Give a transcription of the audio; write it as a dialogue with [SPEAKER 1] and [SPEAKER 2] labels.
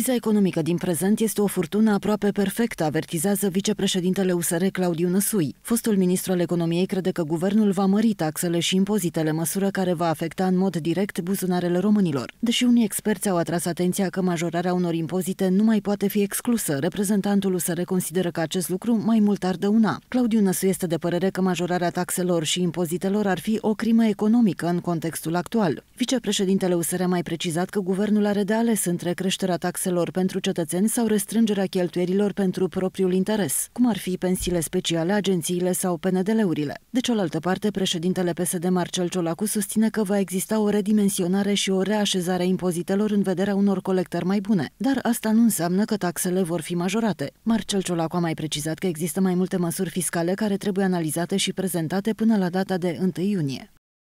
[SPEAKER 1] Criza economică din prezent este o furtună aproape perfectă, avertizează vicepreședintele USR Claudiu Năsui. Fostul ministru al economiei crede că guvernul va mări taxele și impozitele, măsură care va afecta în mod direct buzunarele românilor. Deși unii experți au atras atenția că majorarea unor impozite nu mai poate fi exclusă, reprezentantul USR consideră că acest lucru mai mult ar dăuna. Claudiu Năsui este de părere că majorarea taxelor și impozitelor ar fi o crimă economică în contextul actual. Vicepreședintele USR a mai precizat că guvernul are de ales între creșterea taxelor taxelor pentru cetățeni sau restrângerea cheltuierilor pentru propriul interes, cum ar fi pensiile speciale, agențiile sau PNDL-urile. De cealaltă parte, președintele PSD Marcel Ciolacu susține că va exista o redimensionare și o reașezare a impozitelor în vederea unor colectări mai bune, dar asta nu înseamnă că taxele vor fi majorate. Marcel Ciolacu a mai precizat că există mai multe măsuri fiscale care trebuie analizate și prezentate până la data de 1 iunie.